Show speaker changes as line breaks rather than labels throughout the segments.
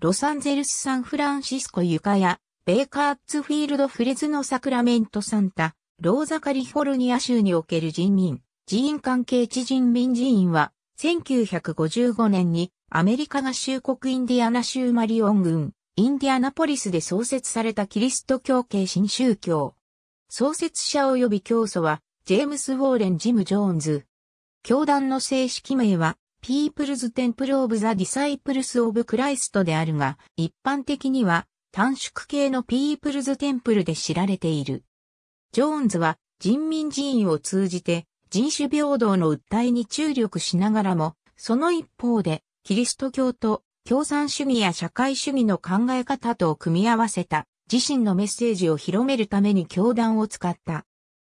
ロサンゼルス・サンフランシスコ・ユカヤ、ベイカーツフィールド・フレズノ・サクラメント・サンタ、ローザ・カリフォルニア州における人民、寺院関係地人民寺院は、1955年にアメリカ合衆国インディアナ州マリオン軍、インディアナポリスで創設されたキリスト教系新宗教。創設者及び教祖は、ジェームス・ウォーレン・ジム・ジョーンズ。教団の正式名は、People's Temple of the Disciples of Christ であるが、一般的には短縮系の People's Temple で知られている。ジョーンズは人民寺院を通じて人種平等の訴えに注力しながらも、その一方で、キリスト教と共産主義や社会主義の考え方とを組み合わせた自身のメッセージを広めるために教団を使った。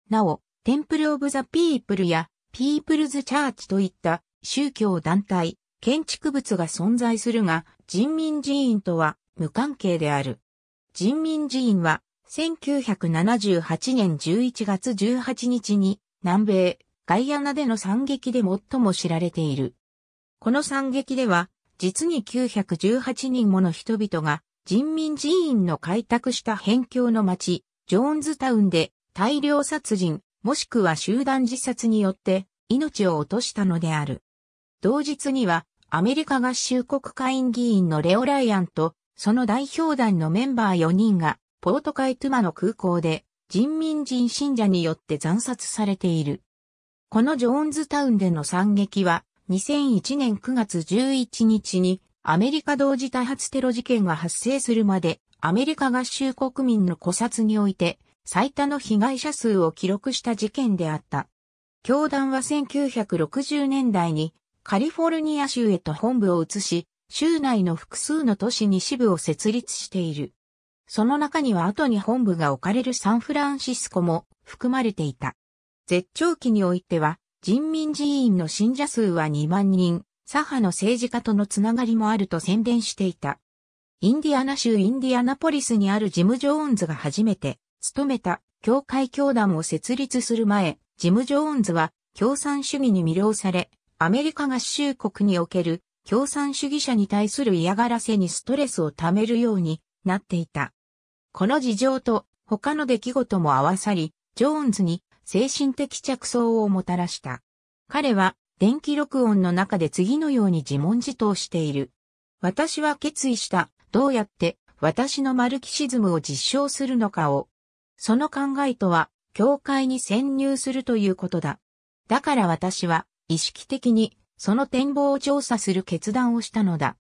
なお、テンプル・オブ・ザ・ピープルやピープルズ・チャーチといった宗教団体、建築物が存在するが、人民寺院とは無関係である。人民寺院は、1978年11月18日に、南米、ガイアナでの惨劇で最も知られている。この惨劇では、実に918人もの人々が、人民寺院の開拓した辺境の町、ジョーンズタウンで大量殺人、もしくは集団自殺によって命を落としたのである。同日にはアメリカ合衆国会議員のレオ・ライアンとその代表団のメンバー4人がポートカイトゥマの空港で人民人信者によって残殺されている。このジョーンズタウンでの惨劇は2001年9月11日にアメリカ同時多発テロ事件が発生するまでアメリカ合衆国民の古殺において最多の被害者数を記録した事件であった。教団は1960年代にカリフォルニア州へと本部を移し、州内の複数の都市に支部を設立している。その中には後に本部が置かれるサンフランシスコも含まれていた。絶頂期においては、人民寺院の信者数は2万人、左派の政治家とのつながりもあると宣伝していた。インディアナ州インディアナポリスにあるジム・ジョーンズが初めて勤めた教会教団を設立する前、ジム・ジョーンズは共産主義に魅了され、アメリカ合衆国における共産主義者に対する嫌がらせにストレスを溜めるようになっていた。この事情と他の出来事も合わさり、ジョーンズに精神的着想をもたらした。彼は電気録音の中で次のように自問自答している。私は決意した。どうやって私のマルキシズムを実証するのかを。その考えとは、教会に潜入するということだ。だから私は意識的にその展望を調査する決断をしたのだ。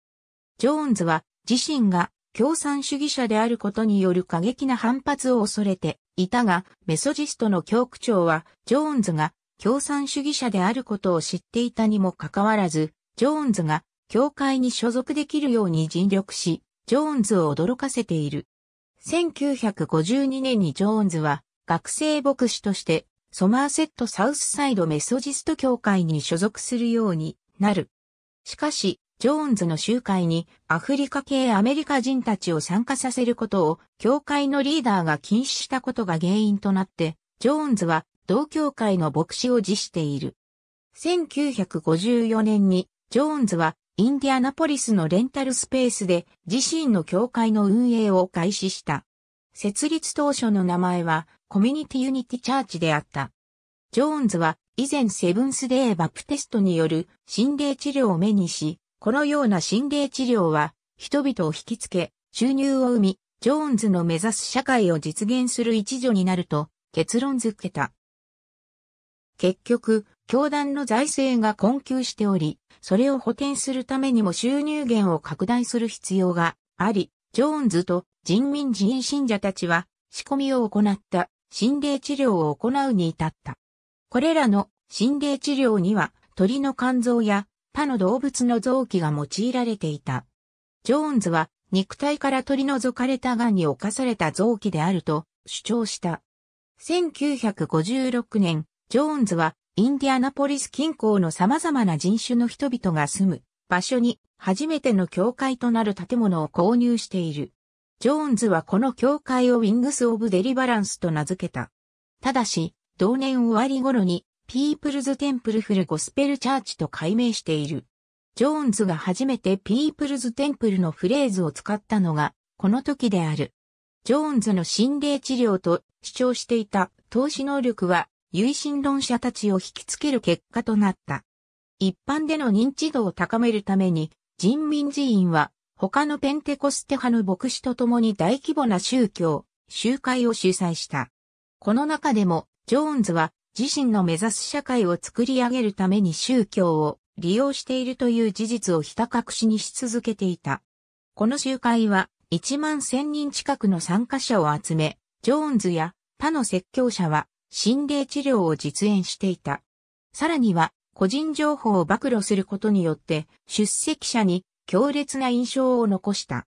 ジョーンズは自身が共産主義者であることによる過激な反発を恐れていたが、メソジストの教区長は、ジョーンズが共産主義者であることを知っていたにもかかわらず、ジョーンズが教会に所属できるように尽力し、ジョーンズを驚かせている。1952年にジョーンズは学生牧師としてソマーセットサウスサイドメソジスト教会に所属するようになる。しかし、ジョーンズの集会にアフリカ系アメリカ人たちを参加させることを教会のリーダーが禁止したことが原因となって、ジョーンズは同教会の牧師を辞している。1954年にジョーンズはインディアナポリスのレンタルスペースで自身の教会の運営を開始した。設立当初の名前はコミュニティユニティチャーチであった。ジョーンズは以前セブンスデーバプテストによる心霊治療を目にし、このような心霊治療は人々を引きつけ、収入を生み、ジョーンズの目指す社会を実現する一助になると結論づけた。結局、教団の財政が困窮しており、それを補填するためにも収入源を拡大する必要があり、ジョーンズと人民人衛信者たちは仕込みを行った心霊治療を行うに至った。これらの心霊治療には鳥の肝臓や他の動物の臓器が用いられていた。ジョーンズは肉体から取り除かれた癌に侵された臓器であると主張した。1956年、ジョーンズはインディアナポリス近郊の様々な人種の人々が住む場所に初めての教会となる建物を購入している。ジョーンズはこの教会をウィングス・オブ・デリバランスと名付けた。ただし、同年終わり頃に、ピープルズ・テンプルフル・ゴスペル・チャーチと改名している。ジョーンズが初めてピープルズ・テンプルのフレーズを使ったのが、この時である。ジョーンズの心霊治療と主張していた投資能力は、唯心論者たちを引きつける結果となった。一般での認知度を高めるために、人民寺院は他のペンテコステ派の牧師と共に大規模な宗教、集会を主催した。この中でも、ジョーンズは自身の目指す社会を作り上げるために宗教を利用しているという事実をひた隠しにし続けていた。この集会は1万1000人近くの参加者を集め、ジョーンズや他の説教者は心霊治療を実演していた。さらには個人情報を暴露することによって出席者に強烈な印象を残した。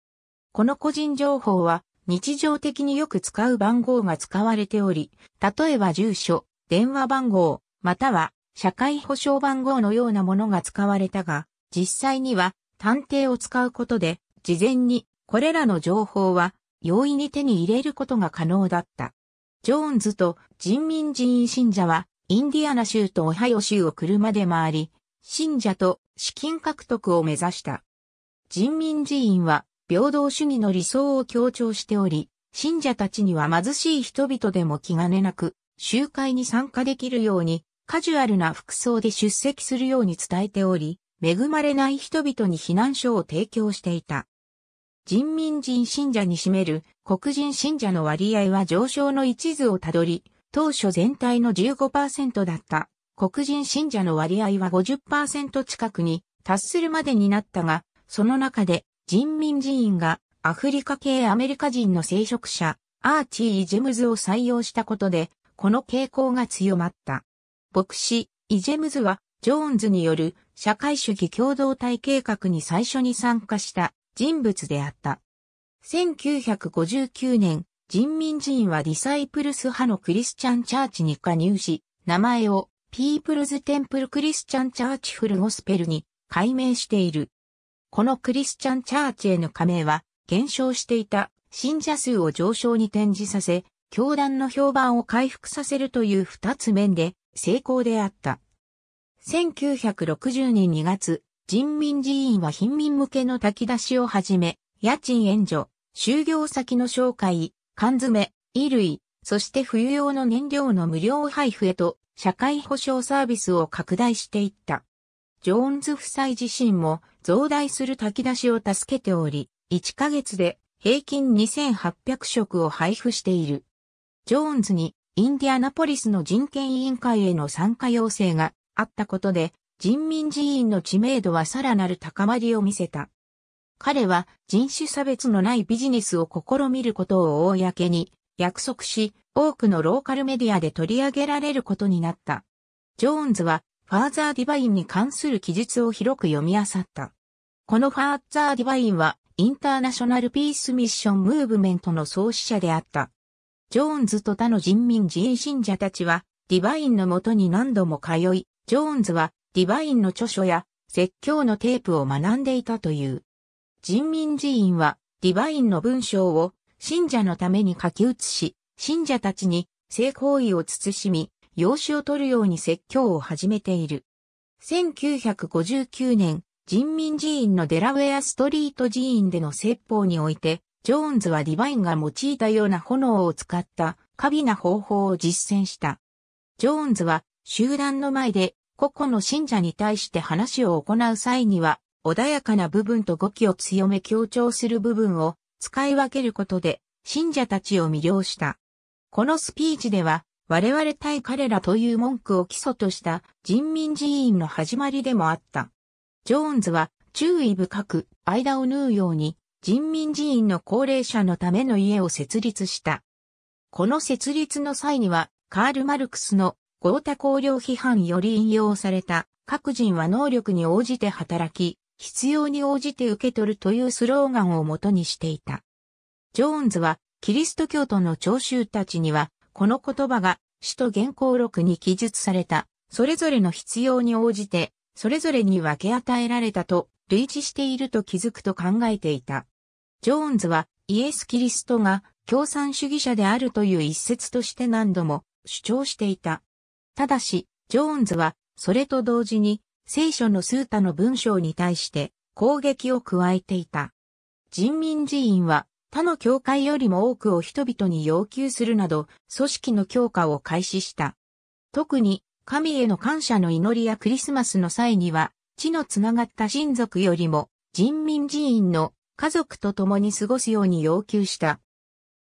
この個人情報は日常的によく使う番号が使われており、例えば住所、電話番号、または社会保障番号のようなものが使われたが、実際には探偵を使うことで、事前にこれらの情報は容易に手に入れることが可能だった。ジョーンズと人民人員信者は、インディアナ州とオハイオ州を車で回り、信者と資金獲得を目指した。人民寺院は平等主義の理想を強調しており、信者たちには貧しい人々でも気兼ねなく集会に参加できるようにカジュアルな服装で出席するように伝えており、恵まれない人々に避難所を提供していた。人民人信者に占める黒人信者の割合は上昇の一途をたどり、当初全体の15%だった黒人信者の割合は50%近くに達するまでになったが、その中で人民寺院がアフリカ系アメリカ人の聖職者、アーチー・イジェムズを採用したことで、この傾向が強まった。牧師、イジェムズは、ジョーンズによる社会主義共同体計画に最初に参加した人物であった。1959年、人民寺院はディサイプルス派のクリスチャンチャーチに加入し、名前をピープルズ・テンプル・クリスチャン・チャーチ・フル・ゴスペルに改名している。このクリスチャンチャーチへの加盟は、減少していた信者数を上昇に転じさせ、教団の評判を回復させるという二つ面で成功であった。1960年2月、人民寺院は貧民向けの炊き出しをはじめ、家賃援助、就業先の紹介、缶詰、衣類、そして冬用の燃料の無料配布へと社会保障サービスを拡大していった。ジョーンズ夫妻自身も増大する炊き出しを助けており、1ヶ月で平均2800食を配布している。ジョーンズにインディアナポリスの人権委員会への参加要請があったことで、人民寺院の知名度はさらなる高まりを見せた。彼は人種差別のないビジネスを試みることを公に約束し、多くのローカルメディアで取り上げられることになった。ジョーンズはファーザーディバインに関する記述を広く読み漁った。このファーザー・ディバインは、インターナショナル・ピース・ミッション・ムーブメントの創始者であった。ジョーンズと他の人民自衛信者たちは、ディバインのもとに何度も通い、ジョーンズは、ディバインの著書や、説教のテープを学んでいたという。人民寺院は、ディバインの文章を、信者のために書き写し、信者たちに、性行為を慎み、養子を取るように説教を始めている。1959年、人民寺院のデラウェアストリート寺院での説法において、ジョーンズはディバインが用いたような炎を使った過微な方法を実践した。ジョーンズは集団の前で個々の信者に対して話を行う際には、穏やかな部分と語気を強め強調する部分を使い分けることで信者たちを魅了した。このスピーチでは、我々対彼らという文句を基礎とした人民寺院の始まりでもあった。ジョーンズは注意深く間を縫うように人民寺院の高齢者のための家を設立した。この設立の際にはカール・マルクスの豪太公領批判より引用された各人は能力に応じて働き、必要に応じて受け取るというスローガンを元にしていた。ジョーンズはキリスト教徒の聴衆たちにはこの言葉が使徒原稿録に記述されたそれぞれの必要に応じてそれぞれに分け与えられたと、類似していると気づくと考えていた。ジョーンズは、イエス・キリストが共産主義者であるという一説として何度も主張していた。ただし、ジョーンズは、それと同時に、聖書のスータの文章に対して攻撃を加えていた。人民寺院は他の教会よりも多くを人々に要求するなど組織の強化を開始した。特に神への感謝の祈りやクリスマスの際には、地のつながった親族よりも、人民寺院の家族と共に過ごすように要求した。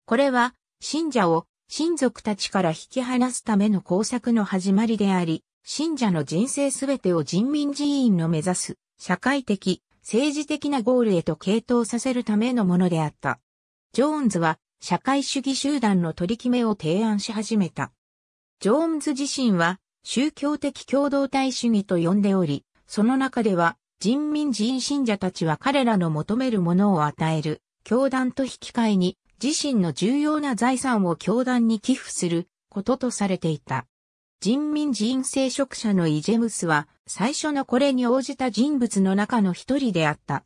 これは、信者を親族たちから引き離すための工作の始まりであり、信者の人生すべてを人民寺院の目指す社会的、政治的なゴールへと傾倒させるためのものであった。ジョーンズは社会主義集団の取り決めを提案し始めた。ジョーンズ自身は宗教的共同体主義と呼んでおり、その中では人民人信者たちは彼らの求めるものを与える、教団と引き換えに自身の重要な財産を教団に寄付することとされていた。人民人聖職者のイジェムスは最初のこれに応じた人物の中の一人であった。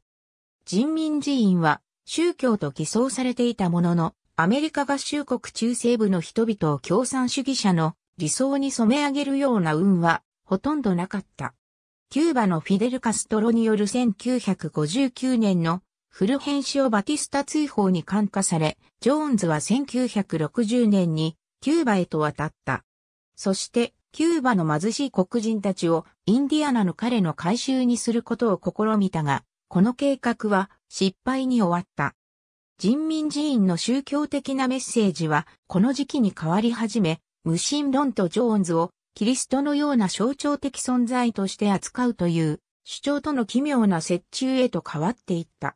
人民寺院は宗教と偽装されていたものの、アメリカ合衆国中西部の人々を共産主義者の理想に染め上げるような運はほとんどなかった。キューバのフィデル・カストロによる1959年のフルヘンシオ・バティスタ追放に感化され、ジョーンズは1960年にキューバへと渡った。そして、キューバの貧しい黒人たちをインディアナの彼の回収にすることを試みたが、この計画は失敗に終わった。人民寺院の宗教的なメッセージはこの時期に変わり始め、無神論とジョーンズをキリストのような象徴的存在として扱うという主張との奇妙な折衷へと変わっていった。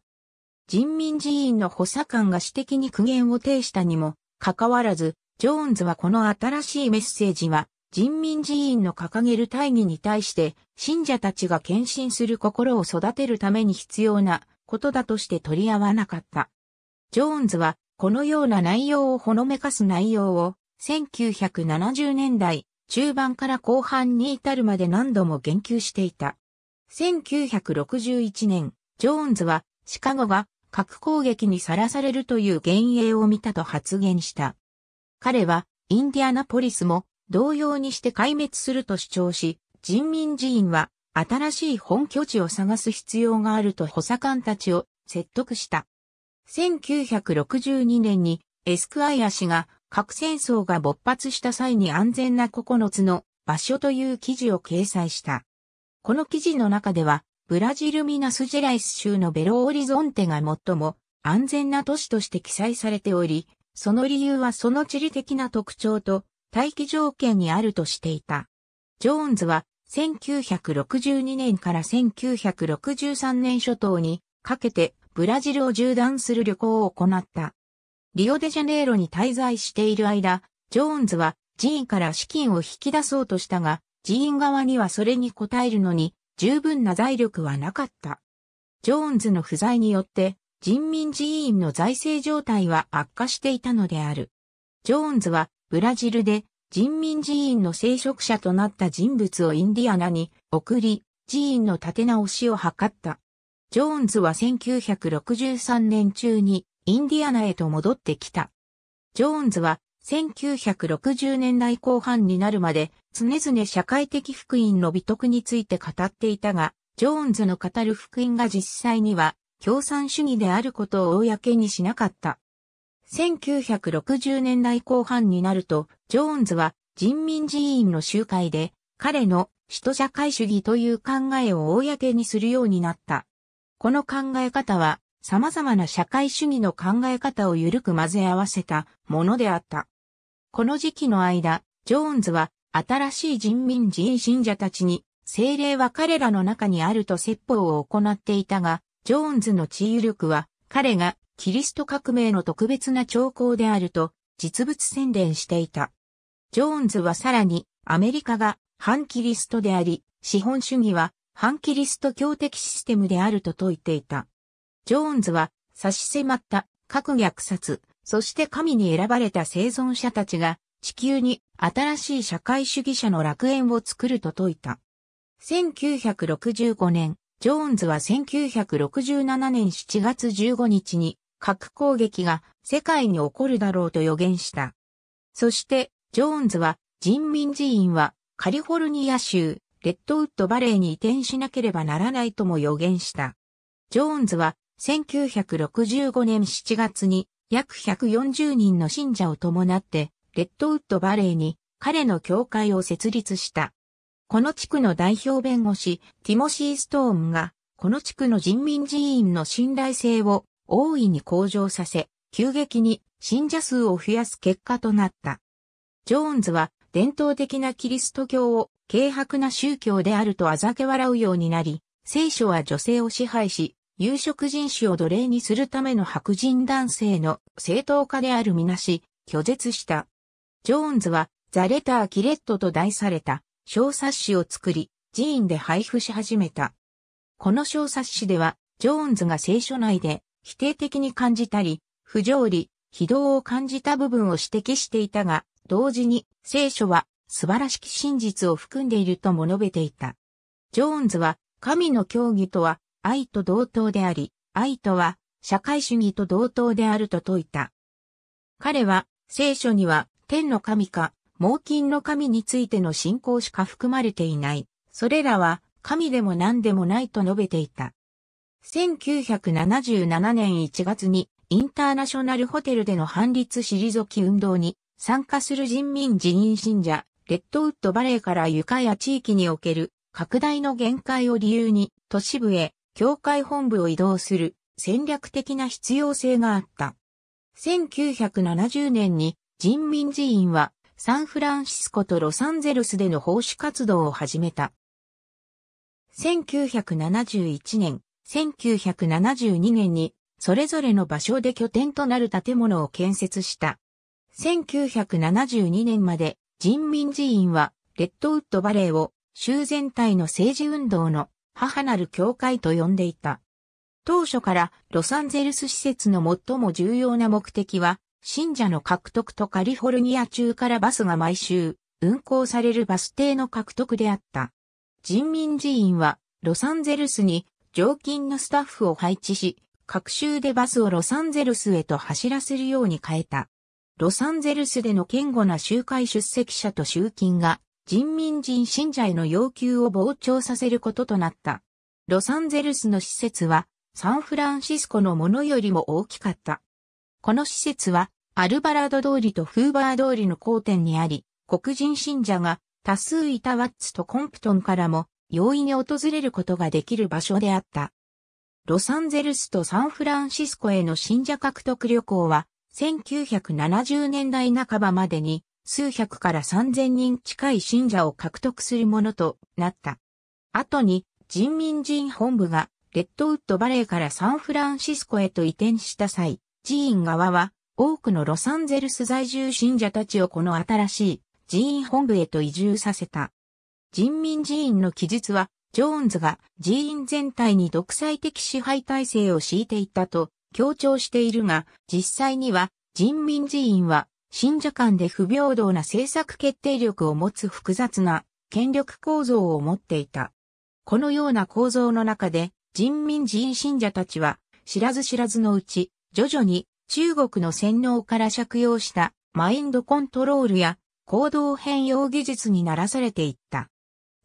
人民寺院の補佐官が私的に苦言を呈したにも、かかわらず、ジョーンズはこの新しいメッセージは、人民寺院の掲げる大義に対して、信者たちが献身する心を育てるために必要なことだとして取り合わなかった。ジョーンズは、このような内容をほのめかす内容を、1970年代中盤から後半に至るまで何度も言及していた。1961年、ジョーンズはシカゴが核攻撃にさらされるという幻影を見たと発言した。彼はインディアナポリスも同様にして壊滅すると主張し、人民寺院は新しい本拠地を探す必要があると補佐官たちを説得した。1962年にエスクアイア氏が核戦争が勃発した際に安全な9つの場所という記事を掲載した。この記事の中では、ブラジルミナスジェライス州のベロオリゾンテが最も安全な都市として記載されており、その理由はその地理的な特徴と待機条件にあるとしていた。ジョーンズは1962年から1963年初頭にかけてブラジルを縦断する旅行を行った。リオデジャネイロに滞在している間、ジョーンズは寺院から資金を引き出そうとしたが、寺院側にはそれに応えるのに十分な財力はなかった。ジョーンズの不在によって、人民寺院の財政状態は悪化していたのである。ジョーンズはブラジルで人民寺院の聖職者となった人物をインディアナに送り、寺院の立て直しを図った。ジョーンズは1963年中にインディアナへと戻ってきた。ジョーンズは1960年代後半になるまで常々社会的福音の美徳について語っていたが、ジョーンズの語る福音が実際には共産主義であることを公にしなかった。1960年代後半になると、ジョーンズは人民寺院の集会で彼の使徒社会主義という考えを公にするようになった。この考え方は様々な社会主義の考え方を緩く混ぜ合わせたものであった。この時期の間、ジョーンズは新しい人民人信者たちに、精霊は彼らの中にあると説法を行っていたが、ジョーンズの治癒力は、彼がキリスト革命の特別な兆候であると実物宣伝していた。ジョーンズはさらにアメリカが反キリストであり、資本主義は反キリスト教的システムであると説いていた。ジョーンズは差し迫った核虐殺、そして神に選ばれた生存者たちが地球に新しい社会主義者の楽園を作ると説いた。1965年、ジョーンズは1967年7月15日に核攻撃が世界に起こるだろうと予言した。そして、ジョーンズは人民寺院はカリフォルニア州レッドウッドバレーに移転しなければならないとも予言した。ジョーンズは1965年7月に約140人の信者を伴ってレッドウッドバレーに彼の教会を設立した。この地区の代表弁護士ティモシー・ストーンがこの地区の人民寺院の信頼性を大いに向上させ、急激に信者数を増やす結果となった。ジョーンズは伝統的なキリスト教を軽薄な宗教であるとあざけ笑うようになり、聖書は女性を支配し、有色人種を奴隷にするための白人男性の正当化であるみなし、拒絶した。ジョーンズは、ザ・レター・キレットと題された小冊子を作り、寺院で配布し始めた。この小冊子では、ジョーンズが聖書内で否定的に感じたり、不条理、非道を感じた部分を指摘していたが、同時に聖書は素晴らしき真実を含んでいるとも述べていた。ジョーンズは神の教義とは愛と同等であり、愛とは社会主義と同等であると説いた。彼は聖書には天の神か、猛禽の神についての信仰しか含まれていない。それらは神でも何でもないと述べていた。1977年1月にインターナショナルホテルでの反立退き運動に参加する人民自民信者、レッドウッドバレーから床や地域における拡大の限界を理由に都市部へ教会本部を移動する戦略的な必要性があった。1970年に人民寺院はサンフランシスコとロサンゼルスでの奉仕活動を始めた。1971年、1972年にそれぞれの場所で拠点となる建物を建設した。1972年まで人民寺院はレッドウッドバレーを州全体の政治運動の母なる教会と呼んでいた。当初からロサンゼルス施設の最も重要な目的は、信者の獲得とカリフォルニア中からバスが毎週運行されるバス停の獲得であった。人民寺院はロサンゼルスに常勤のスタッフを配置し、各州でバスをロサンゼルスへと走らせるように変えた。ロサンゼルスでの堅固な集会出席者と集金が人民人信者への要求を膨張させることとなった。ロサンゼルスの施設はサンフランシスコのものよりも大きかった。この施設はアルバラド通りとフーバー通りの交点にあり、黒人信者が多数いたワッツとコンプトンからも容易に訪れることができる場所であった。ロサンゼルスとサンフランシスコへの信者獲得旅行は1970年代半ばまでに数百から三千人近い信者を獲得するものとなった。後に人民人本部がレッドウッドバレーからサンフランシスコへと移転した際、寺院側は多くのロサンゼルス在住信者たちをこの新しい寺院本部へと移住させた。人民寺院の記述は、ジョーンズが寺院全体に独裁的支配体制を敷いていたと強調しているが、実際には人民寺院は信者間で不平等な政策決定力を持つ複雑な権力構造を持っていた。このような構造の中で人民寺院信者たちは知らず知らずのうち徐々に中国の洗脳から借用したマインドコントロールや行動変容技術にならされていった。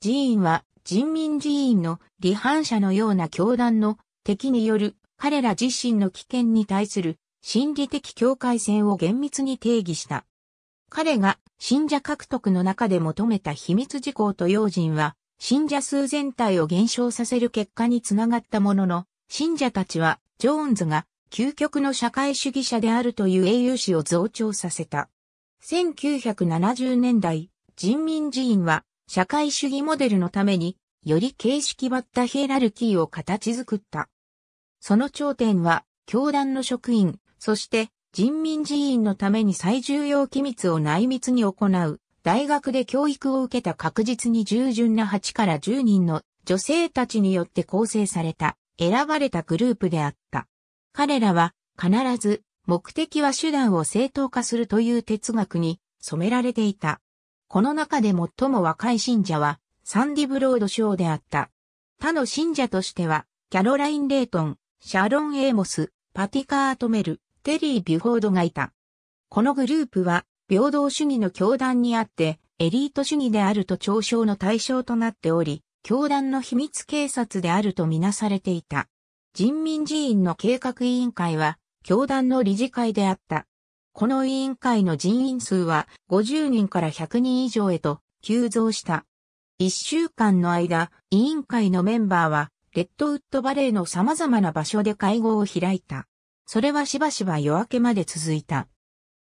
寺院は人民寺院の離反者のような教団の敵による彼ら自身の危険に対する心理的境界線を厳密に定義した。彼が信者獲得の中で求めた秘密事項と用心は、信者数全体を減少させる結果につながったものの、信者たちは、ジョーンズが究極の社会主義者であるという英雄史を増長させた。1970年代、人民寺院は、社会主義モデルのために、より形式ばったヒエラルキーを形作った。その頂点は、教団の職員、そして人民寺院のために最重要機密を内密に行う。大学で教育を受けた確実に従順な8から10人の女性たちによって構成された、選ばれたグループであった。彼らは必ず目的は手段を正当化するという哲学に染められていた。この中で最も若い信者はサンディブロード賞であった。他の信者としては、キャロライン・レイトン、シャロン・エーモス、パティカートメル、テリー・ビュフォードがいた。このグループは、平等主義の教団にあって、エリート主義であると嘲笑の対象となっており、教団の秘密警察であるとみなされていた。人民寺院の計画委員会は、教団の理事会であった。この委員会の人員数は50人から100人以上へと急増した。1週間の間、委員会のメンバーは、レッドウッドバレーの様々な場所で会合を開いた。それはしばしば夜明けまで続いた。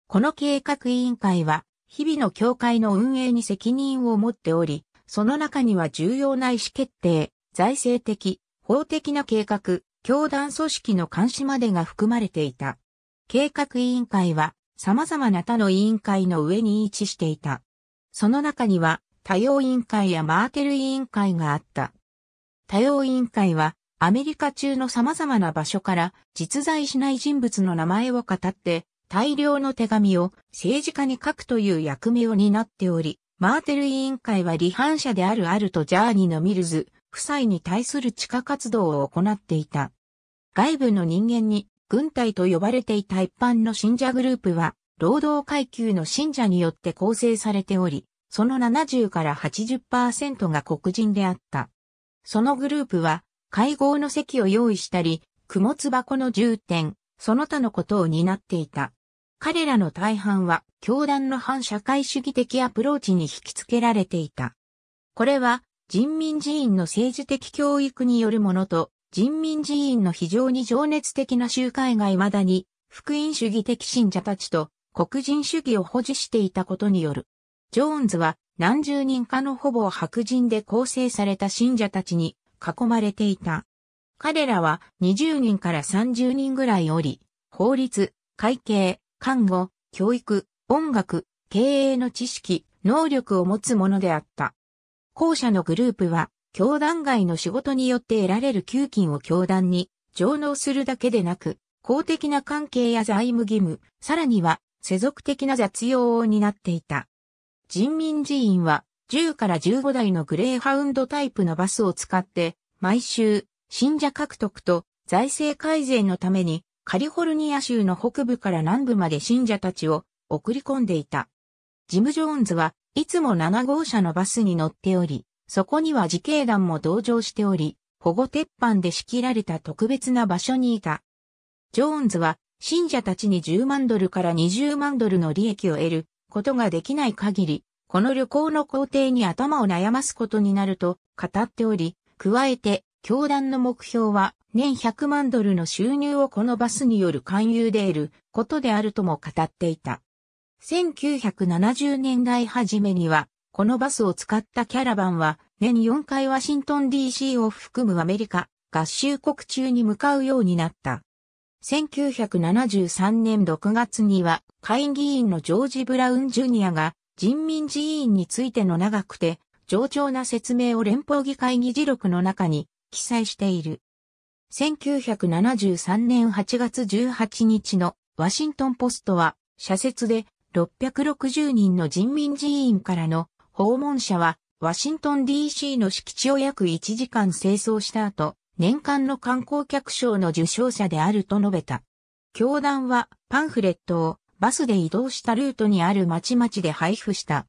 この計画委員会は、日々の教会の運営に責任を持っており、その中には重要な意思決定、財政的、法的な計画、教団組織の監視までが含まれていた。計画委員会は様々な他の委員会の上に位置していた。その中には多様委員会やマーテル委員会があった。多様委員会はアメリカ中の様々な場所から実在しない人物の名前を語って大量の手紙を政治家に書くという役目を担っており、マーテル委員会は離反者であるアルト・ジャーニのミルズ夫妻に対する地下活動を行っていた。外部の人間に軍隊と呼ばれていた一般の信者グループは、労働階級の信者によって構成されており、その70から80%が黒人であった。そのグループは会合の席を用意したり、供物箱の重点、その他のことを担っていた。彼らの大半は教団の反社会主義的アプローチに引き付けられていた。これは人民寺院の政治的教育によるものと人民寺院の非常に情熱的な集会が未だに福音主義的信者たちと黒人主義を保持していたことによる。ジョーンズは何十人かのほぼ白人で構成された信者たちに囲まれていた。彼らは20人から30人ぐらいおり、法律、会計、看護、教育、音楽、経営の知識、能力を持つものであった。後者のグループは、教団外の仕事によって得られる給金を教団に上納するだけでなく、公的な関係や財務義務、さらには世俗的な雑用を担っていた。人民寺院は10から15台のグレーハウンドタイプのバスを使って、毎週、信者獲得と財政改善のために、カリフォルニア州の北部から南部まで信者たちを送り込んでいた。ジム・ジョーンズはいつも7号車のバスに乗っており、そこには自警団も同乗しており、保護鉄板で仕切られた特別な場所にいた。ジョーンズは信者たちに10万ドルから20万ドルの利益を得ることができない限り、この旅行の工程に頭を悩ますことになると語っており、加えて、教団の目標は年100万ドルの収入をこのバスによる勧誘で得ることであるとも語っていた。1970年代初めには、このバスを使ったキャラバンは年4回ワシントン DC を含むアメリカ合衆国中に向かうようになった。1973年6月には会議員のジョージ・ブラウン・ジュニアが人民寺院についての長くて、冗長な説明を連邦議会議事録の中に記載している。1973年8月18日のワシントンポストは、社説で660人の人民寺院からの訪問者は、ワシントン DC の敷地を約1時間清掃した後、年間の観光客賞の受賞者であると述べた。教団はパンフレットをバスで移動したルートにある町々で配布した。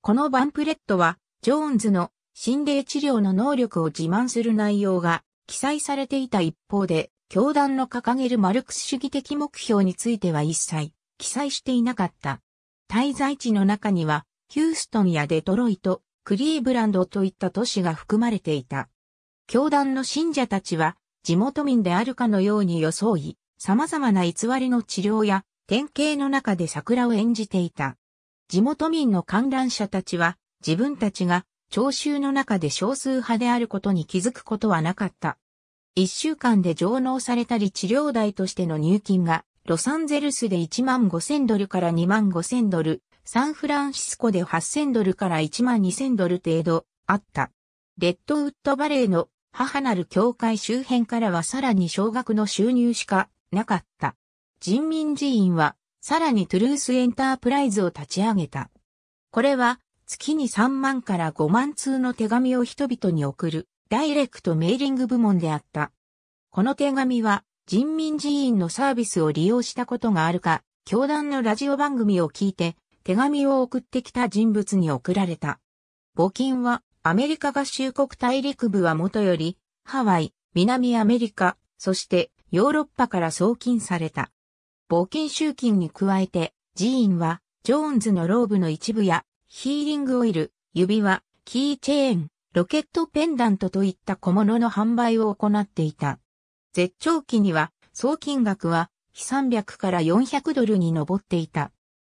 このバンプレットは、ジョーンズの心霊治療の能力を自慢する内容が記載されていた一方で、教団の掲げるマルクス主義的目標については一切記載していなかった。滞在地の中には、ヒューストンやデトロイト、クリーブランドといった都市が含まれていた。教団の信者たちは、地元民であるかのように装い、様々な偽りの治療や典型の中で桜を演じていた。地元民の観覧者たちは自分たちが聴衆の中で少数派であることに気づくことはなかった。一週間で上納されたり治療代としての入金がロサンゼルスで1万5千ドルから2万5千ドル、サンフランシスコで8千ドルから1万2千ドル程度あった。レッドウッドバレーの母なる教会周辺からはさらに少額の収入しかなかった。人民寺院は、さらにトゥルースエンタープライズを立ち上げた。これは、月に3万から5万通の手紙を人々に送る、ダイレクトメーリング部門であった。この手紙は、人民寺院のサービスを利用したことがあるか、教団のラジオ番組を聞いて、手紙を送ってきた人物に送られた。募金は、アメリカ合衆国大陸部はもとより、ハワイ、南アメリカ、そしてヨーロッパから送金された。募金集金に加えて、寺院は、ジョーンズのローブの一部や、ヒーリングオイル、指輪、キーチェーン、ロケットペンダントといった小物の販売を行っていた。絶頂期には、総金額は、300から400ドルに上っていた。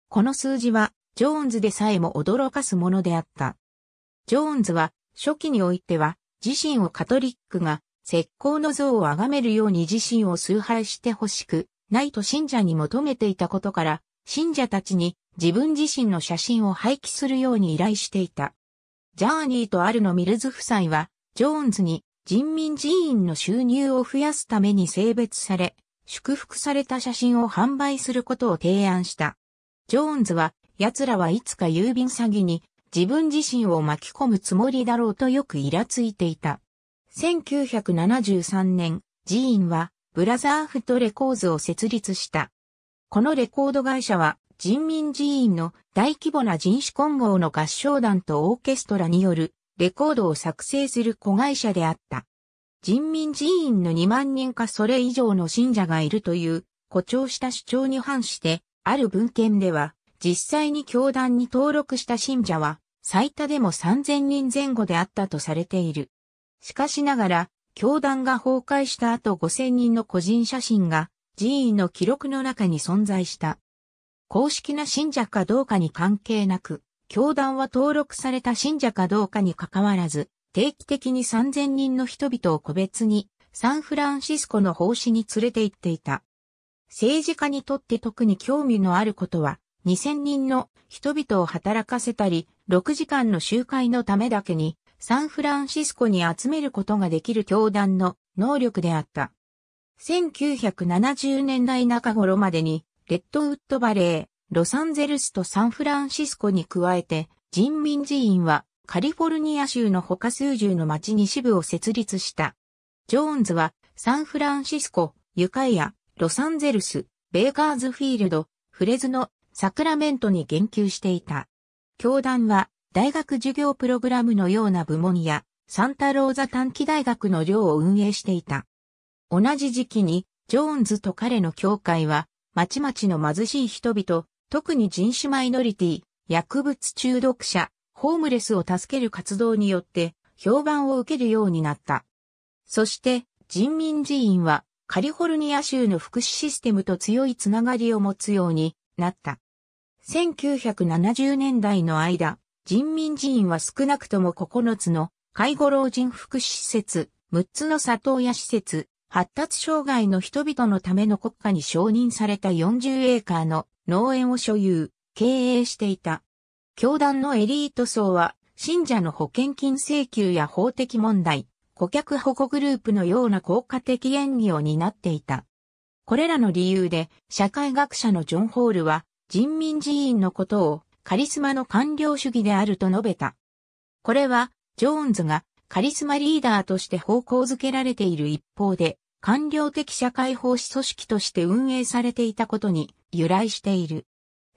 この数字は、ジョーンズでさえも驚かすものであった。ジョーンズは、初期においては、自身をカトリックが、石膏の像を崇めるように自身を崇拝してほしく、ないと信者に求めていたことから、信者たちに自分自身の写真を廃棄するように依頼していた。ジャーニーとアルノ・ミルズ夫妻は、ジョーンズに人民寺院の収入を増やすために性別され、祝福された写真を販売することを提案した。ジョーンズは、奴らはいつか郵便詐欺に自分自身を巻き込むつもりだろうとよくイラついていた。1973年、寺院はブラザーフットレコーズを設立した。このレコード会社は人民寺院の大規模な人種混合の合唱団とオーケストラによるレコードを作成する子会社であった。人民寺院の2万人かそれ以上の信者がいるという誇張した主張に反して、ある文献では実際に教団に登録した信者は最多でも3000人前後であったとされている。しかしながら、教団が崩壊した後5000人の個人写真が寺院の記録の中に存在した。公式な信者かどうかに関係なく、教団は登録された信者かどうかに関わらず、定期的に3000人の人々を個別にサンフランシスコの奉仕に連れて行っていた。政治家にとって特に興味のあることは、2000人の人々を働かせたり、6時間の集会のためだけにサンフランシスコに集めることができる教団の能力であった。1970年代中頃までに、レッドウッドバレー、ロサンゼルスとサンフランシスコに加えて、人民寺院はカリフォルニア州の他数十の町に支部を設立した。ジョーンズはサンフランシスコ、ユカイア、ロサンゼルス、ベーカーズフィールド、フレズのサクラメントに言及していた。教団は大学授業プログラムのような部門や、サンタローザ短期大学の寮を運営していた。同じ時期に、ジョーンズと彼の教会は、町々の貧しい人々、特に人種マイノリティ、薬物中毒者、ホームレスを助ける活動によって評判を受けるようになった。そして、人民寺院はカリフォルニア州の福祉システムと強いつながりを持つようになった。1970年代の間、人民寺院は少なくとも9つの介護老人福祉施設、6つの里親施設、発達障害の人々のための国家に承認された40エーカーの農園を所有、経営していた。教団のエリート層は、信者の保険金請求や法的問題、顧客保護グループのような効果的演技を担っていた。これらの理由で、社会学者のジョン・ホールは、人民寺院のことを、カリスマの官僚主義であると述べた。これは、ジョーンズがカリスマリーダーとして方向づけられている一方で、官僚的社会奉仕組織として運営されていたことに由来している。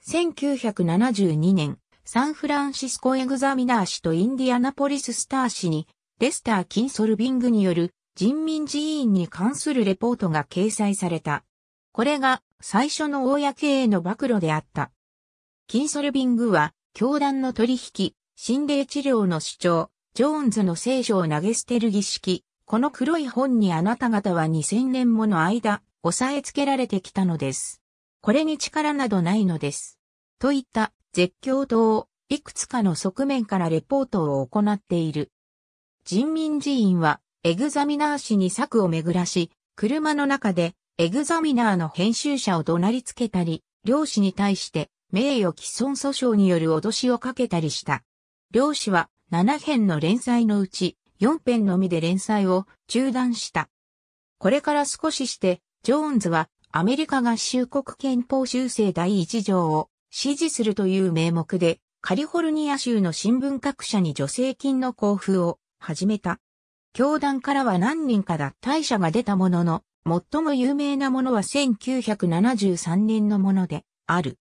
1972年、サンフランシスコエグザミナー氏とインディアナポリススター氏に、レスター・キンソルビングによる人民寺院に関するレポートが掲載された。これが最初の公への暴露であった。キンソルビングは、教団の取引、心霊治療の主張、ジョーンズの聖書を投げ捨てる儀式、この黒い本にあなた方は2000年もの間、押さえつけられてきたのです。これに力などないのです。といった絶叫等をいくつかの側面からレポートを行っている。人民寺院はエグザミナー氏に策を巡らし、車の中でエグザミナーの編集者を怒鳴りつけたり、漁師に対して名誉毀損訴訟による脅しをかけたりした。両氏は7編の連載のうち4編のみで連載を中断した。これから少しして、ジョーンズはアメリカ合衆国憲法修正第1条を支持するという名目で、カリフォルニア州の新聞各社に助成金の交付を始めた。教団からは何人か脱退者が出たものの、最も有名なものは1973年のものである。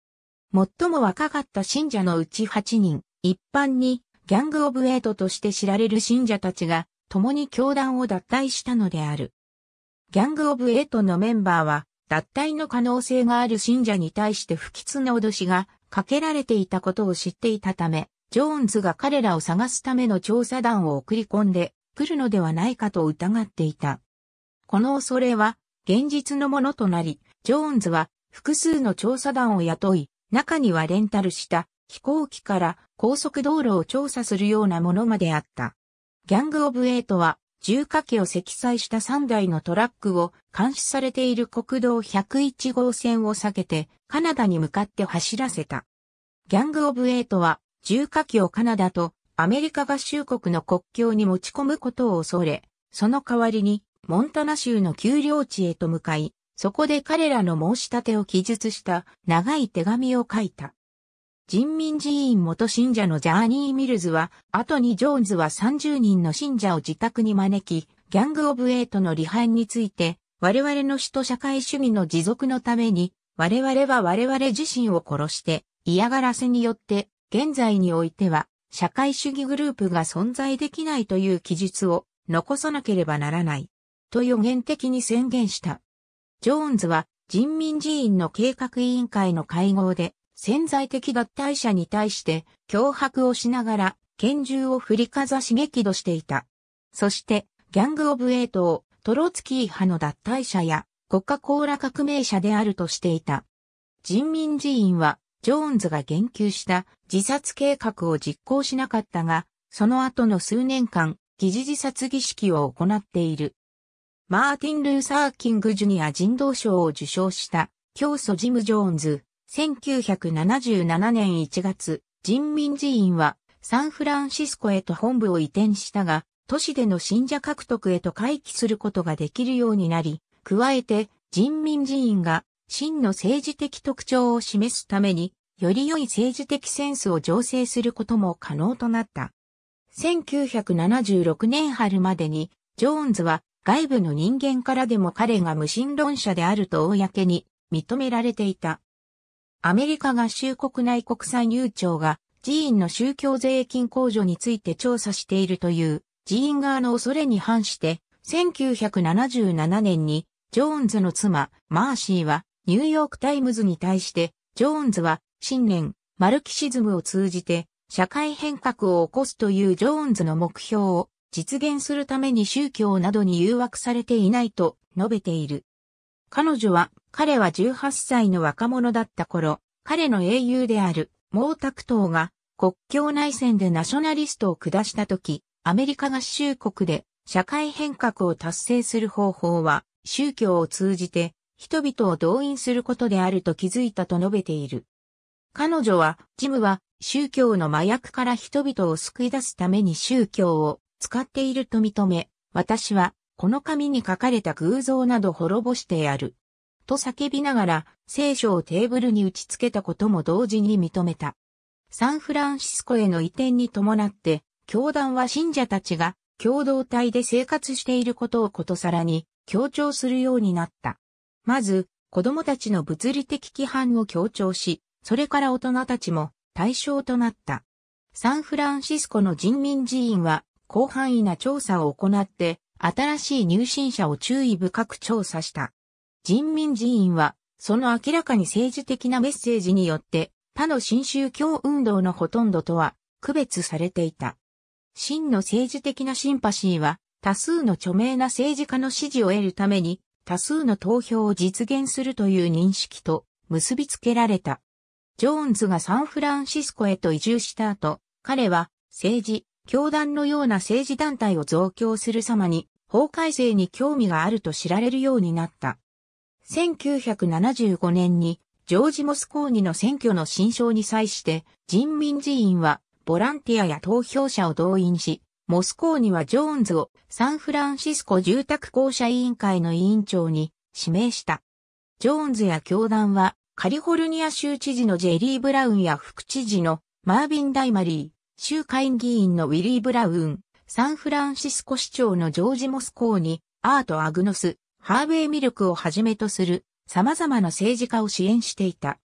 最も若かった信者のうち8人、一般にギャング・オブ・エイトとして知られる信者たちが共に教団を脱退したのである。ギャング・オブ・エイトのメンバーは脱退の可能性がある信者に対して不吉な脅しがかけられていたことを知っていたため、ジョーンズが彼らを探すための調査団を送り込んで来るのではないかと疑っていた。この恐れは現実のものとなり、ジョーンズは複数の調査団を雇い、中にはレンタルした飛行機から高速道路を調査するようなものまであった。ギャング・オブ・エイトは重火器を積載した3台のトラックを監視されている国道101号線を避けてカナダに向かって走らせた。ギャング・オブ・エイトは重火器をカナダとアメリカ合衆国の国境に持ち込むことを恐れ、その代わりにモンタナ州の丘陵地へと向かい、そこで彼らの申し立てを記述した長い手紙を書いた。人民寺院元信者のジャーニー・ミルズは、後にジョーンズは30人の信者を自宅に招き、ギャング・オブ・エイトの離反について、我々の死と社会主義の持続のために、我々は我々自身を殺して、嫌がらせによって、現在においては、社会主義グループが存在できないという記述を残さなければならない。と予言的に宣言した。ジョーンズは人民寺院の計画委員会の会合で潜在的脱退者に対して脅迫をしながら拳銃を振りかざし激怒していた。そしてギャング・オブ・エイトをトロツキー派の脱退者や国家コーラ革命者であるとしていた。人民寺院はジョーンズが言及した自殺計画を実行しなかったが、その後の数年間、疑似自殺儀式を行っている。マーティン・ルーサー・キング・ジュニア人道賞を受賞した、教祖ジム・ジョーンズ。1977年1月、人民寺院はサンフランシスコへと本部を移転したが、都市での信者獲得へと回帰することができるようになり、加えて人民寺院が真の政治的特徴を示すために、より良い政治的センスを醸成することも可能となった。1976年春までに、ジョーンズは外部の人間からでも彼が無神論者であると公に認められていた。アメリカ合衆国内国際入庁が寺院の宗教税金控除について調査しているという寺院側の恐れに反して1977年にジョーンズの妻マーシーはニューヨークタイムズに対してジョーンズは新年マルキシズムを通じて社会変革を起こすというジョーンズの目標を実現するために宗教などに誘惑されていないと述べている。彼女は、彼は18歳の若者だった頃、彼の英雄である毛沢東が国境内戦でナショナリストを下した時、アメリカ合衆国で社会変革を達成する方法は宗教を通じて人々を動員することであると気づいたと述べている。彼女は、ジムは宗教の麻薬から人々を救い出すために宗教を使っていると認め、私は、この紙に書かれた偶像など滅ぼしてやる。と叫びながら、聖書をテーブルに打ち付けたことも同時に認めた。サンフランシスコへの移転に伴って、教団は信者たちが共同体で生活していることをことさらに強調するようになった。まず、子供たちの物理的規範を強調し、それから大人たちも対象となった。サンフランシスコの人民寺院は広範囲な調査を行って、新しい入信者を注意深く調査した。人民寺院は、その明らかに政治的なメッセージによって、他の新宗教運動のほとんどとは区別されていた。真の政治的なシンパシーは、多数の著名な政治家の支持を得るために、多数の投票を実現するという認識と結びつけられた。ジョーンズがサンフランシスコへと移住した後、彼は政治、教団のような政治団体を増強する様に、法改正に興味があると知られるようになった。1975年に、ジョージ・モスコーニの選挙の新章に際して、人民寺院は、ボランティアや投票者を動員し、モスコーニはジョーンズをサンフランシスコ住宅公社委員会の委員長に指名した。ジョーンズや教団はカリフォルニア州知事のジェリー・ブラウンや副知事のマービン・ダイマリー、州会議員のウィリー・ブラウン、サンフランシスコ市長のジョージ・モスコーニ、アート・アグノス、ハーベイ・ミルクをはじめとする様々な政治家を支援していた。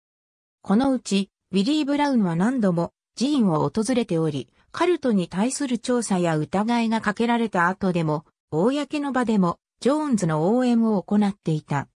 このうち、ウィリー・ブラウンは何度も寺院を訪れており、カルトに対する調査や疑いがかけられた後でも、公の場でも、ジョーンズの応援を行っていた。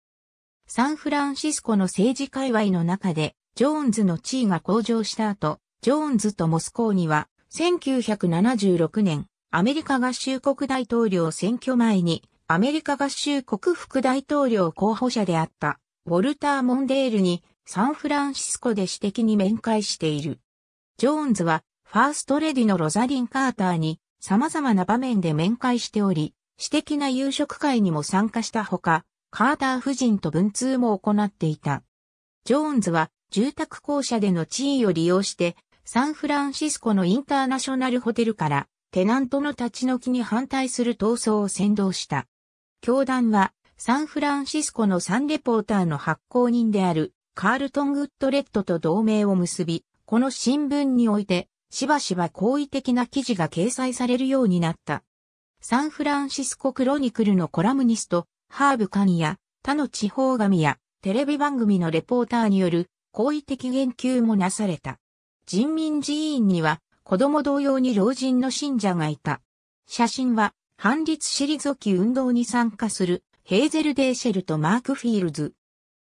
サンフランシスコの政治界隈の中で、ジョーンズの地位が向上した後、ジョーンズとモスコーには、1976年、アメリカ合衆国大統領選挙前に、アメリカ合衆国副大統領候補者であった、ウォルター・モンデールに、サンフランシスコで私的に面会している。ジョーンズは、ファーストレディのロザリン・カーターに、様々な場面で面会しており、私的な夕食会にも参加したほか、カーター夫人と文通も行っていた。ジョーンズは住宅公社での地位を利用してサンフランシスコのインターナショナルホテルからテナントの立ち退きに反対する闘争を先導した。教団はサンフランシスコのサンレポーターの発行人であるカールトン・グッドレットと同盟を結び、この新聞においてしばしば好意的な記事が掲載されるようになった。サンフランシスコクロニクルのコラムニスト、ハーブ・カニや他の地方紙やテレビ番組のレポーターによる好意的言及もなされた。人民寺院には子供同様に老人の信者がいた。写真は反立退き運動に参加するヘーゼル・デーシェルとマーク・フィールズ。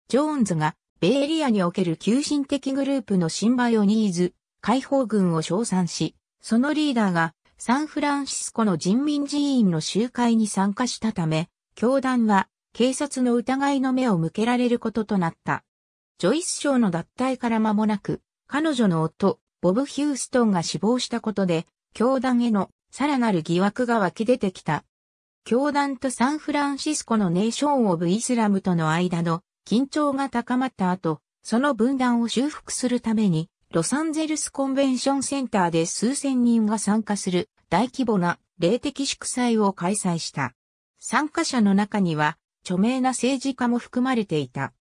ジョーンズがベイエリアにおける急進的グループのシンバヨニーズ解放軍を称賛し、そのリーダーがサンフランシスコの人民寺院の集会に参加したため、教団は警察の疑いの目を向けられることとなった。ジョイス賞の脱退から間もなく、彼女の夫、ボブ・ヒューストンが死亡したことで、教団へのさらなる疑惑が湧き出てきた。教団とサンフランシスコのネーション・オブ・イスラムとの間の緊張が高まった後、その分断を修復するために、ロサンゼルスコンベンションセンターで数千人が参加する大規模な霊的祝祭を開催した。参加者の中には著名な政治家も含まれていた。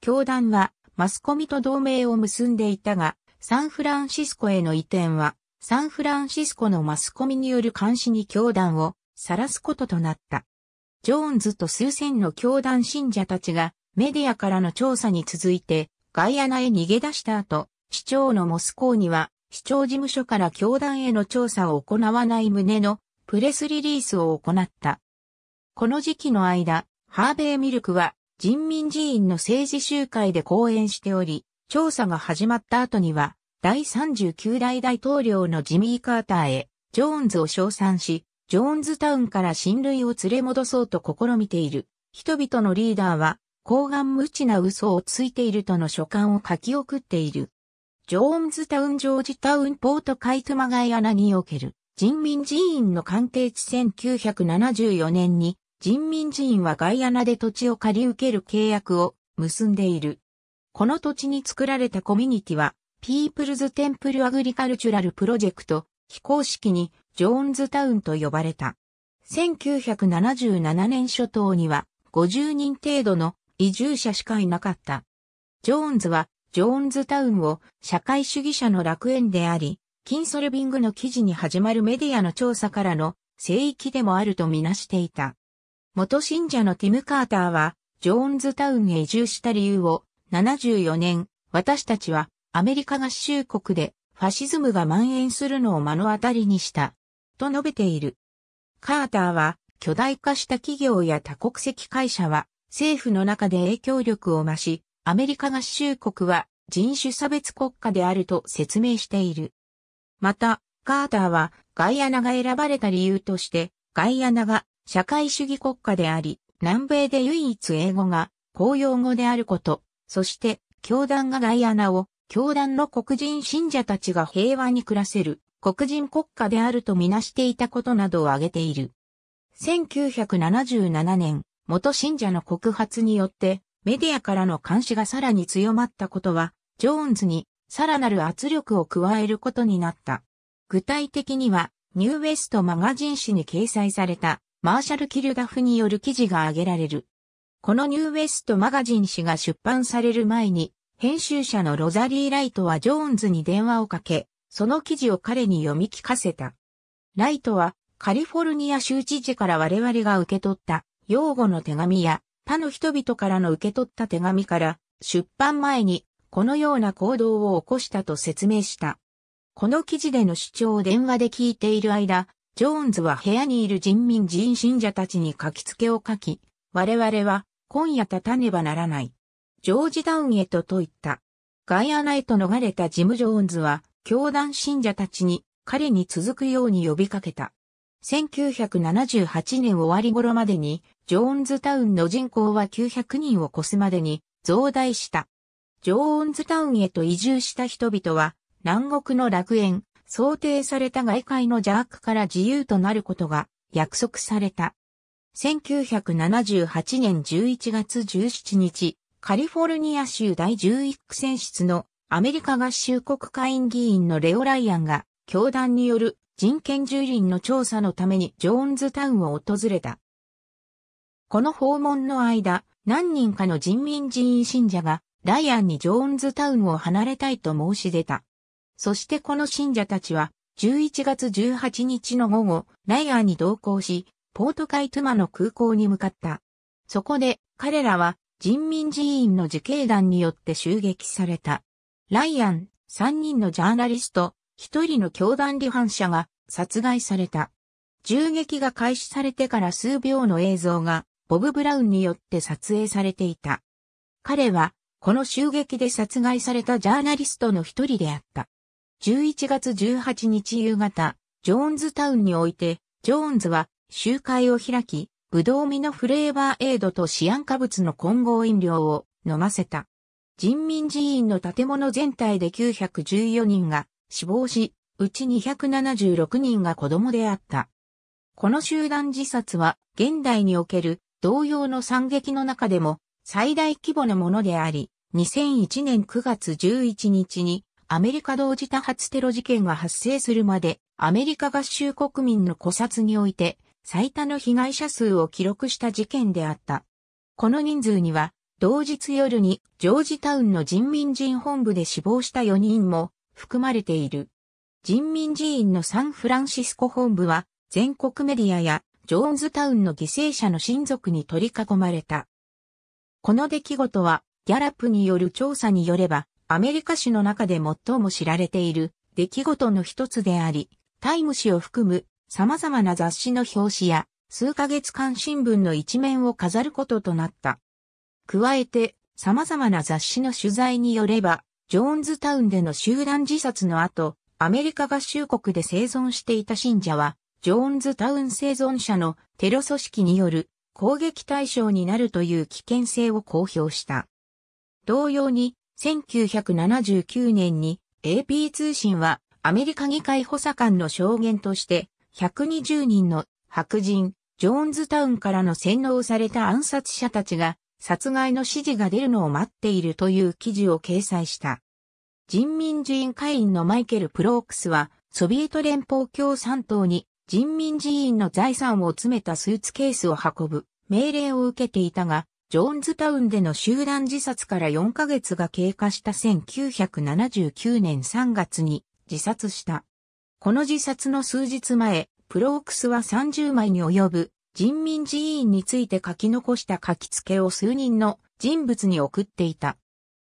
教団はマスコミと同盟を結んでいたが、サンフランシスコへの移転は、サンフランシスコのマスコミによる監視に教団を晒すこととなった。ジョーンズと数千の教団信者たちがメディアからの調査に続いてガイアナへ逃げ出した後、市長のモスコーには市長事務所から教団への調査を行わない旨のプレスリリースを行った。この時期の間、ハーベイ・ミルクは人民寺院の政治集会で講演しており、調査が始まった後には、第39代大統領のジミー・カーターへ、ジョーンズを称賛し、ジョーンズタウンから親類を連れ戻そうと試みている。人々のリーダーは、抗顔無知な嘘をついているとの書簡を書き送っている。ジョーンズタウンジョージタウンポートカイトマガイアナにおける人民寺院の関係地1974年に人民寺院はガイアナで土地を借り受ける契約を結んでいる。この土地に作られたコミュニティは、ピープルズ・テンプル・アグリカルチュラル・プロジェクト、非公式にジョーンズタウンと呼ばれた。1977年初頭には50人程度の移住者しかいなかった。ジョーンズはジョーンズタウンを社会主義者の楽園であり、キンソルビングの記事に始まるメディアの調査からの聖域でもあるとみなしていた。元信者のティム・カーターは、ジョーンズタウンへ移住した理由を、74年、私たちは、アメリカ合衆国で、ファシズムが蔓延するのを目の当たりにした、と述べている。カーターは、巨大化した企業や多国籍会社は、政府の中で影響力を増し、アメリカ合衆国は人種差別国家であると説明している。また、カーターはガイアナが選ばれた理由として、ガイアナが社会主義国家であり、南米で唯一英語が公用語であること、そして教団がガイアナを教団の黒人信者たちが平和に暮らせる黒人国家であるとみなしていたことなどを挙げている。1977年、元信者の告発によってメディアからの監視がさらに強まったことは、ジョーンズにさらなる圧力を加えることになった。具体的には、ニューウェストマガジン誌に掲載されたマーシャル・キルダフによる記事が挙げられる。このニューウェストマガジン誌が出版される前に、編集者のロザリー・ライトはジョーンズに電話をかけ、その記事を彼に読み聞かせた。ライトは、カリフォルニア州知事から我々が受け取った擁護の手紙や他の人々からの受け取った手紙から出版前にこのような行動を起こしたと説明した。この記事での主張を電話で聞いている間、ジョーンズは部屋にいる人民人信者たちに書きつけを書き、我々は今夜立たねばならない。ジョージダウンへとと言った。ガイアナへと逃れたジム・ジョーンズは、教団信者たちに彼に続くように呼びかけた。1978年終わり頃までに、ジョーンズタウンの人口は900人を超すまでに増大した。ジョーンズタウンへと移住した人々は、南国の楽園、想定された外界の邪悪から自由となることが約束された。1978年11月17日、カリフォルニア州第11区選出のアメリカ合衆国会員議員のレオ・ライアンが、教団による人権蹂躙の調査のためにジョーンズタウンを訪れた。この訪問の間、何人かの人民人員信者が、ライアンにジョーンズタウンを離れたいと申し出た。そしてこの信者たちは、11月18日の午後、ライアーに同行し、ポートカイトゥマの空港に向かった。そこで、彼らは、人民寺院の自警団によって襲撃された。ライアン、3人のジャーナリスト、1人の教団離反者が殺害された。銃撃が開始されてから数秒の映像が、ボブ・ブラウンによって撮影されていた。彼は、この襲撃で殺害されたジャーナリストの一人であった。11月18日夕方、ジョーンズタウンにおいて、ジョーンズは集会を開き、ブドウ味のフレーバーエイドとシアン化物の混合飲料を飲ませた。人民寺院の建物全体で914人が死亡し、うち276人が子供であった。この集団自殺は現代における同様の惨劇の中でも最大規模のものであり、2001年9月11日にアメリカ同時多発テロ事件が発生するまで、アメリカ合衆国民の古殺において、最多の被害者数を記録した事件であった。この人数には、同日夜にジョージタウンの人民人本部で死亡した4人も含まれている。人民寺院のサンフランシスコ本部は全国メディアやジョーンズタウンの犠牲者の親族に取り囲まれた。この出来事はギャラップによる調査によればアメリカ史の中で最も知られている出来事の一つであり、タイム誌を含む様々な雑誌の表紙や数ヶ月間新聞の一面を飾ることとなった。加えて様々な雑誌の取材によれば、ジョーンズタウンでの集団自殺の後、アメリカ合衆国で生存していた信者は、ジョーンズタウン生存者のテロ組織による攻撃対象になるという危険性を公表した。同様に、1979年に AP 通信はアメリカ議会補佐官の証言として120人の白人、ジョーンズタウンからの洗脳された暗殺者たちが殺害の指示が出るのを待っているという記事を掲載した。人民人会員のマイケル・プロークスはソビエト連邦共産党に人民人員の財産を詰めたスーツケースを運ぶ命令を受けていたが、ジョーンズタウンでの集団自殺から4ヶ月が経過した1979年3月に自殺した。この自殺の数日前、プロークスは30枚に及ぶ人民寺院について書き残した書き付けを数人の人物に送っていた。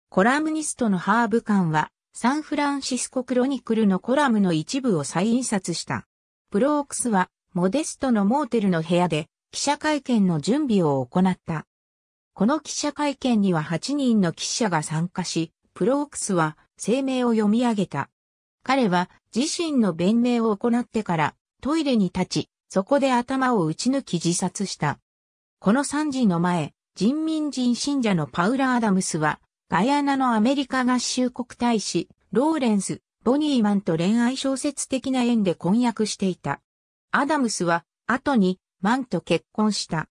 コラムニストのハーブ館はサンフランシスコクロニクルのコラムの一部を再印刷した。プロークスはモデストのモーテルの部屋で記者会見の準備を行った。この記者会見には8人の記者が参加し、プロークスは声明を読み上げた。彼は自身の弁明を行ってからトイレに立ち、そこで頭を打ち抜き自殺した。この3時の前、人民人信者のパウラ・アダムスは、ガヤナのアメリカ合衆国大使、ローレンス、ボニーマンと恋愛小説的な縁で婚約していた。アダムスは、後に、マンと結婚した。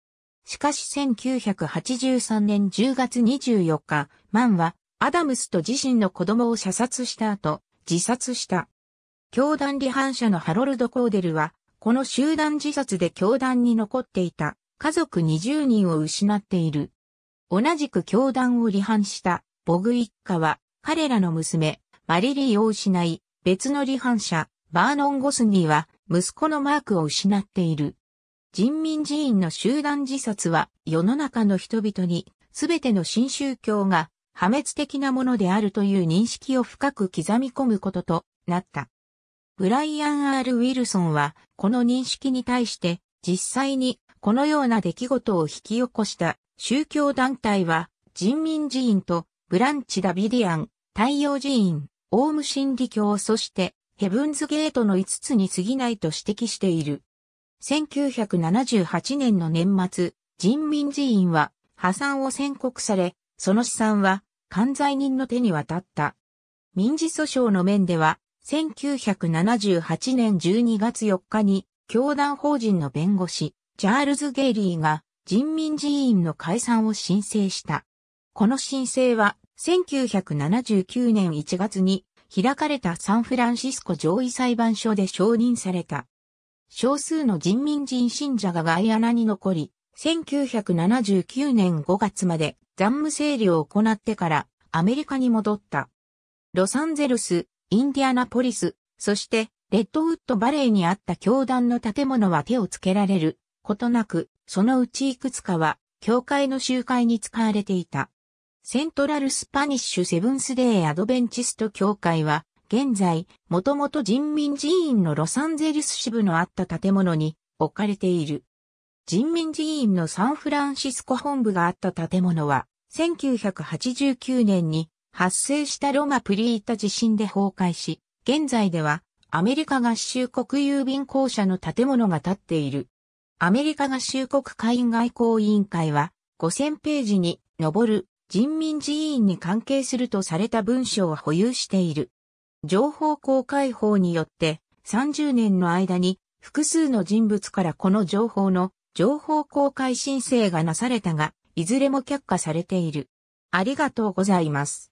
しかし1983年10月24日、マンはアダムスと自身の子供を射殺した後、自殺した。教団離反者のハロルド・コーデルは、この集団自殺で教団に残っていた家族20人を失っている。同じく教団を離反したボグ一家は、彼らの娘、マリリーを失い、別の離反者、バーノン・ゴスニーは、息子のマークを失っている。人民寺院の集団自殺は世の中の人々に全ての新宗教が破滅的なものであるという認識を深く刻み込むこととなった。ブライアン・アール・ウィルソンはこの認識に対して実際にこのような出来事を引き起こした宗教団体は人民寺院とブランチ・ダビディアン、太陽寺院、オウム真理教そしてヘブンズゲートの5つに過ぎないと指摘している。1978年の年末、人民寺院は破産を宣告され、その資産は関罪人の手に渡った。民事訴訟の面では、1978年12月4日に、教団法人の弁護士、チャールズ・ゲイリーが人民寺院の解散を申請した。この申請は、1979年1月に開かれたサンフランシスコ上位裁判所で承認された。少数の人民人信者が外穴に残り、1979年5月まで残務整理を行ってからアメリカに戻った。ロサンゼルス、インディアナポリス、そしてレッドウッドバレーにあった教団の建物は手をつけられることなく、そのうちいくつかは教会の集会に使われていた。セントラルスパニッシュセブンスデーアドベンチスト教会は現在、もともと人民寺院のロサンゼルス支部のあった建物に置かれている。人民寺院のサンフランシスコ本部があった建物は、1989年に発生したロマ・プリータ地震で崩壊し、現在ではアメリカ合衆国郵便公社の建物が建っている。アメリカ合衆国海外交委員会は5000ページに上る人民寺院に関係するとされた文書を保有している。情報公開法によって30年の間に複数の人物からこの情報の情報公開申請がなされたが、いずれも却下されている。ありがとうございます。